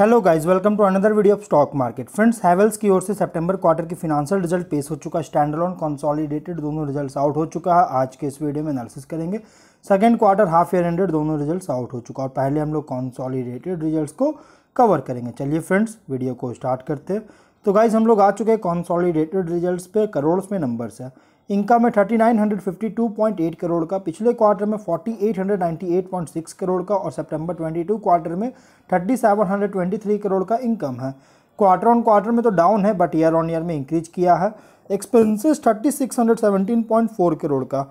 hello guys welcome to another video of stock market friends Havells की ओर से सितंबर क्वार्टर के फिनांशियल रिजल्ट पेश हो चुका स्टैंडर्ड ऑन कॉन्सॉलीडेटेड दोनों रिजल्ट्स आउट हो चुका है आज के इस वीडियो में एनालिसिस करेंगे second quarter half year ended दोनों रिजल्ट्स आउट हो चुका और पहले हम लोग कॉन्सॉलीडेटेड रिजल्ट को कवर करेंगे चलिए फ्रेंड्स वीडियो को स्टार्ट करते हैं तो गाइज हम लोग आ चुके हैं कॉन्सॉलीडेटेड रिजल्ट पे करोड़ में नंबर्स है इनकम है thirty nine hundred fifty two point eight crore का पिछले क्वार्टर में forty eight hundred ninety eight point six crore का और सितंबर ट्वेंटी टू क्वार्टर में thirty seven hundred twenty three crore का इनकम है क्वार्टर ऑन क्वार्टर में तो डाउन है बट ईयर ऑन ईयर में इंक्रीज किया है expenses thirty six hundred seventeen point four crore का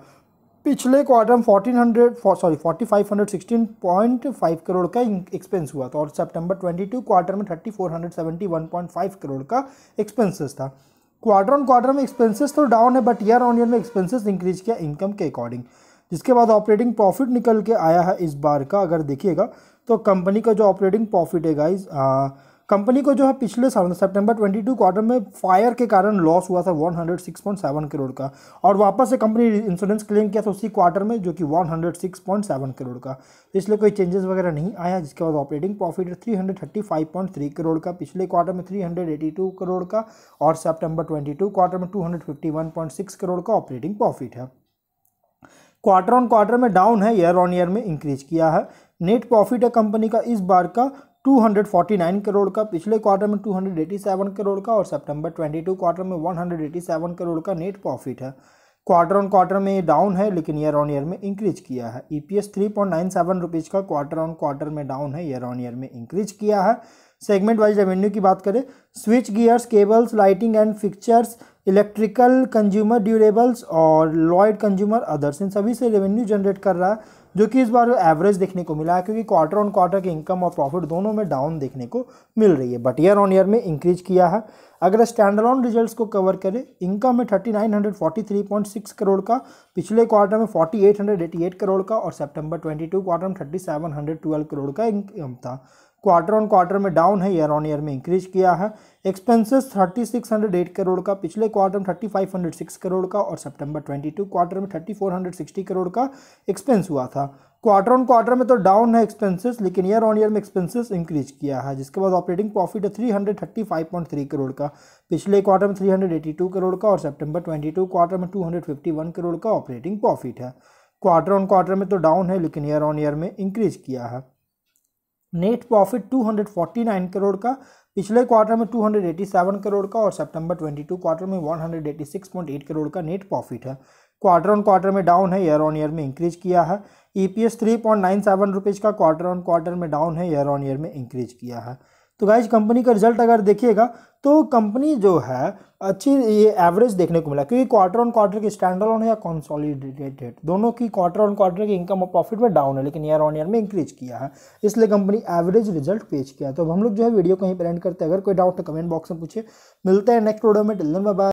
पिछले क्वार्टर में fourteen hundred sorry forty five hundred sixteen point five crore का एक्सपेंस हुआ था और सेप्टेम्बर ट्वेंटी टू क्वार्टर में thirty four hundred seventy one point five crore का एक्सपेंसिस था क्वार्टर ऑन क्वार्टर में एक्सपेंसेस तो डाउन है बट ईयर ऑन ईयर में एक्सपेंसेस इंक्रीज किया इनकम के अकॉर्डिंग जिसके बाद ऑपरेटिंग प्रॉफिट निकल के आया है इस बार का अगर देखिएगा तो कंपनी का जो ऑपरेटिंग प्रॉफिट है गाइज कंपनी को जो है पिछले साल सितंबर 22 क्वार्टर में फायर के कारण लॉस हुआ था 106.7 करोड़ का और वापस से कंपनी इंश्योरेंस क्लेम किया था उसी क्वार्टर में जो कि 106.7 करोड़ का इसलिए कोई चेंजेस वगैरह नहीं आया जिसके बाद ऑपरेटिंग प्रॉफिट 335.3 करोड़ का पिछले क्वार्टर में 382 करोड़ का और सेप्टेम्बर ट्वेंटी क्वार्टर में टू करोड़ का ऑपरेटिंग प्रॉफिट है क्वार्टर ऑन क्वार्टर में डाउन है ईयर ऑन ईयर में इंक्रीज किया है नेट प्रॉफिट है कंपनी का इस बार का 249 करोड़ का पिछले क्वार्टर में 287 करोड़ का और सितंबर 22 क्वार्टर में 187 करोड़ का नेट प्रॉफिट है क्वार्टर ऑन क्वार्टर में ये डाउन है लेकिन ईयर ऑन ईयर में इंक्रीज किया है E P S three point nine seven rupees का क्वार्टर ऑन क्वार्टर में डाउन है ईयर ऑन ईयर में इंक्रीज किया है सेगमेंट वाइज रेवेन्यू की बात करें switchgears cables lighting and fixtures electrical consumer durables और लॉयड कंज्यूमर अदर्स इन सभी से रेवेन्यू जनरेट कर रहा है जो कि इस बार एवरेज देखने को मिला है क्योंकि क्वार्टर ऑन क्वार्टर की इनकम और प्रॉफिट दोनों में डाउन देखने को मिल रही है बट ईयर ऑन ईयर में इंक्रीज किया है अगर ऑन रिजल्ट्स को कवर करें इनकम में 3943.6 करोड़ का पिछले क्वार्टर में 4888 करोड़ का और ट्वेंटी टू क्वार्टर में ट्वेल्व करोड़ का इनकम था क्वार्टर ऑन क्वार्टर में डाउन है ईयर ऑन ईयर में इंक्रीज किया है एक्सपेंसेस एट करोड़ का पिछले क्वार्टर में thirty five hundred six crore का और सितंबर टू क्वार्टर में thirty four hundred sixty crore का एक्सपेंस हुआ था क्वार्टर ऑन क्वार्टर में तो डाउन है एक्सपेंसेस लेकिन ईयर ऑन ईयर में एक्सपेंसेस इंक्रीज किया है जिसके बाद ऑपरेटिंग प्रॉफिट है three hundred thirty five point three crore का पिछले क्वार्टर में थ्री हंड्रेड टू करोड़ का और सितंबर टू क्वार्टर में two hundred fifty one crore का ऑपरेटिंग प्रॉफिट है क्वार्टर ऑन क्वार्टर में तो डाउन है लेकिन ईयर ऑन ईयर में इंक्रीज किया है नेट प्रॉफिट 249 करोड़ का पिछले क्वार्टर में 287 करोड़ का और सितंबर 22 क्वार्टर में 186.8 करोड़ का नेट प्रॉफिट है क्वार्टर ऑन क्वार्टर में डाउन है ईयर ऑन ईयर में इंक्रीज किया है E P S three point nine seven rupees का क्वार्टर ऑन क्वार्टर में डाउन है ईयर ऑन ईयर में इंक्रीज किया है तो गाइज कंपनी का रिजल्ट अगर देखिएगा तो कंपनी जो है अच्छी ये एवरेज देखने को मिला क्योंकि क्वार्टर ऑन क्वार्टर की स्टैंडर्ड ऑन या कॉन्सॉलिडेटेड दोनों की क्वार्टर ऑन क्वार्टर की इनकम और प्रॉफिट में डाउन है लेकिन ईयर ऑन ईयर में इंक्रीज किया है इसलिए कंपनी एवरेज रिजल्ट पेश किया तो हम लोग जो है वीडियो को यहीं पर एंड करते हैं अगर कोई डाउट है कमेंट बॉक्स में पूछे मिलते हैं नेक्स्ट प्रोडो में टिल बाय